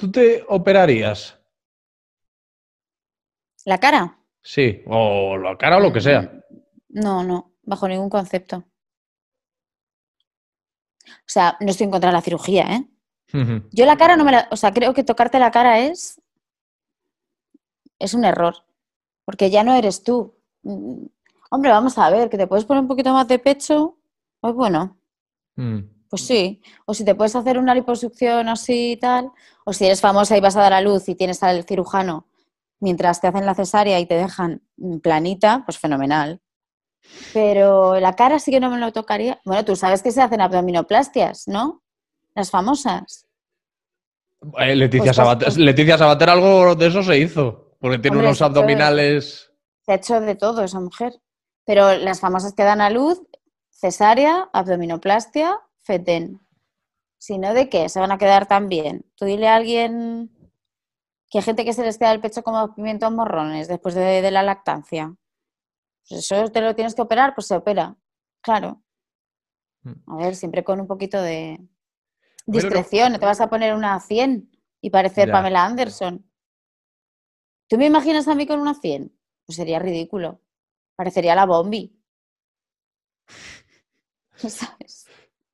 ¿Tú te operarías? ¿La cara? Sí, o la cara o lo que sea. No, no, bajo ningún concepto. O sea, no estoy en contra de la cirugía, ¿eh? Yo la cara no me la... O sea, creo que tocarte la cara es... Es un error. Porque ya no eres tú. Mm, hombre, vamos a ver, que te puedes poner un poquito más de pecho. Pues bueno. Mm. Pues sí, o si te puedes hacer una liposucción así y tal, o si eres famosa y vas a dar a luz y tienes al cirujano mientras te hacen la cesárea y te dejan planita, pues fenomenal. Pero la cara sí que no me lo tocaría. Bueno, tú sabes que se hacen abdominoplastias, ¿no? Las famosas. Eh, pues Leticia, Sabater, algo de eso se hizo, porque tiene unos abdominales. se ha hecho de todo esa mujer. Pero las famosas que dan a luz, cesárea, abdominoplastia si no, ¿de qué? Se van a quedar tan bien Tú dile a alguien que hay gente que se les queda el pecho como pimientos morrones después de, la lactancia. Pues eso te lo tienes que operar, pues se opera. Claro. Mm. A ver, siempre con un poquito de discreción. No te vas a poner una 100 y parecer Pamela Anderson. ¿Tú me imaginas a mí con una 100? Pues sería ridículo. Parecería la Bombi. ¿Sabes?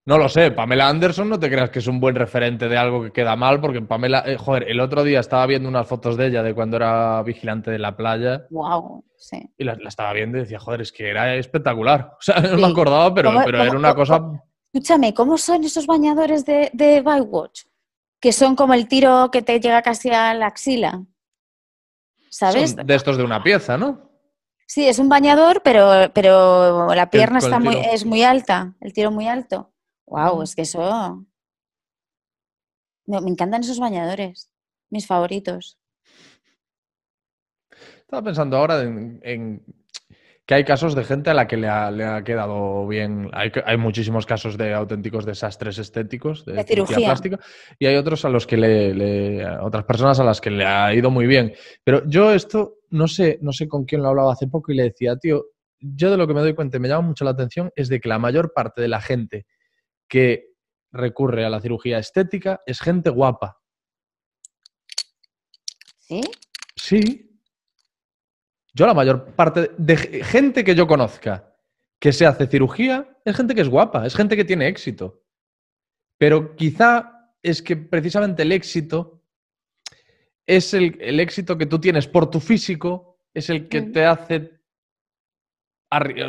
No lo sé, Pamela Anderson no te creas que es un buen referente de algo que queda mal, porque Pamela, eh, joder, el otro día estaba viendo unas fotos de ella de cuando era vigilante de la playa. Wow, sí. Y la, estaba viendo y decía, joder, es que era espectacular. O sea, no me acordaba, pero, pero era una cosa. Escúchame, ¿cómo son esos bañadores de, de Bywatch? Que son como el tiro que te llega casi a la axila. ¿Sabes? de estos de una pieza, ¿no? Sí, es un bañador, pero, pero la pierna está muy, es muy alta, el tiro muy alto. Wow, es que eso. Me, encantan esos bañadores, mis favoritos. Estaba pensando ahora en, que hay casos de gente a la que le ha, quedado bien. Hay, muchísimos casos de auténticos desastres estéticos, de, cirugía. plástica, y hay otros a los que le, otras personas a las que le ha ido muy bien. Pero yo esto no sé, no sé con quién lo hablaba hace poco y le decía, tío, yo de lo que me doy cuenta, y me llama mucho la atención, es de que la mayor parte de la gente que recurre a la cirugía estética es gente guapa. ¿Sí? Sí. Yo la mayor parte de gente que yo conozca que se hace cirugía es gente que es guapa, es gente que tiene éxito. Pero quizá es que precisamente el éxito es el, el éxito que tú tienes por tu físico, es el que te hace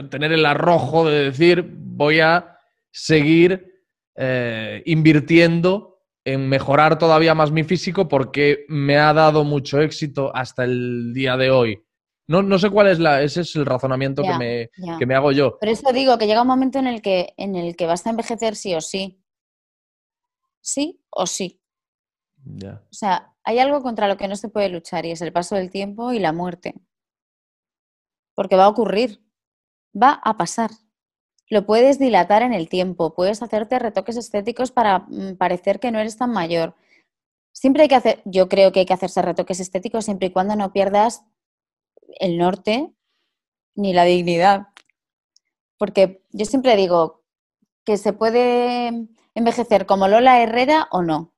tener el arrojo de decir voy a seguir eh, invirtiendo en mejorar todavía más mi físico porque me ha dado mucho éxito hasta el día de hoy. No, sé cuál es la, ese es el razonamiento que, me, hago yo. Por eso digo que llega un momento en el que, en el que vas a envejecer sí o sí. Sí o sí. O sea, hay algo contra lo que no se puede luchar y es el paso del tiempo y la muerte. Porque va a ocurrir, va a pasar lo puedes dilatar en el tiempo, puedes hacerte retoques estéticos para mm, parecer que no eres tan mayor. Siempre hay que hacer, yo creo que hay que hacerse retoques estéticos siempre y cuando no pierdas el norte ni la dignidad. Porque yo siempre digo que se puede envejecer como Lola Herrera o no.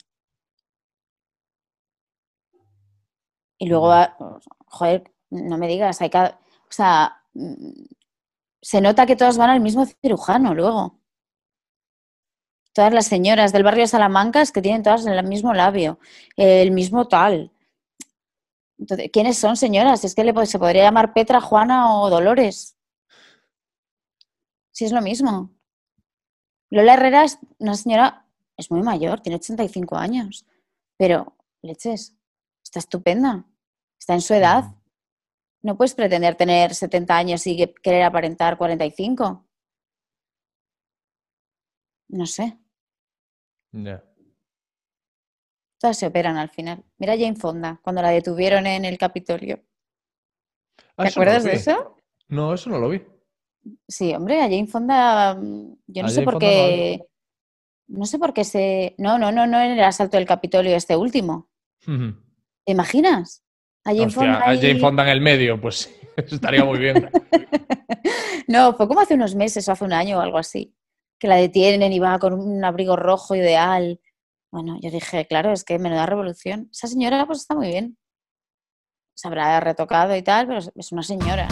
Y luego, joder, no me digas, hay que, o sea, mm, se nota que todas van al mismo cirujano luego. Todas las señoras del barrio de Salamanca es que tienen todas el mismo labio, el mismo tal. Entonces, ¿quiénes son señoras? Es que le, se podría llamar Petra, Juana o Dolores. Si es lo mismo. Lola Herrera es una señora, es muy mayor, tiene 85 años, pero leches, está estupenda, está en su edad. No puedes pretender tener 70 años y querer aparentar 45. No sé. No. Todas se operan al final. Mira Jane Fonda, cuando la detuvieron en el Capitolio. Ah, ¿Te acuerdas de eso? No, eso no lo vi. Sí, hombre, a Jane Fonda, mm, yo no sé por qué. No, sé por qué se. No, no, no, no en el asalto del Capitolio, este último. ¿Te imaginas? A Jane, Fonda, en el medio, pues estaría muy bien. no, fue como hace unos meses o hace un año o algo así, que la detienen y va con un abrigo rojo ideal. Bueno, yo dije, claro, es que me da revolución. Esa señora pues está muy bien. Se habrá retocado y tal, pero es una señora.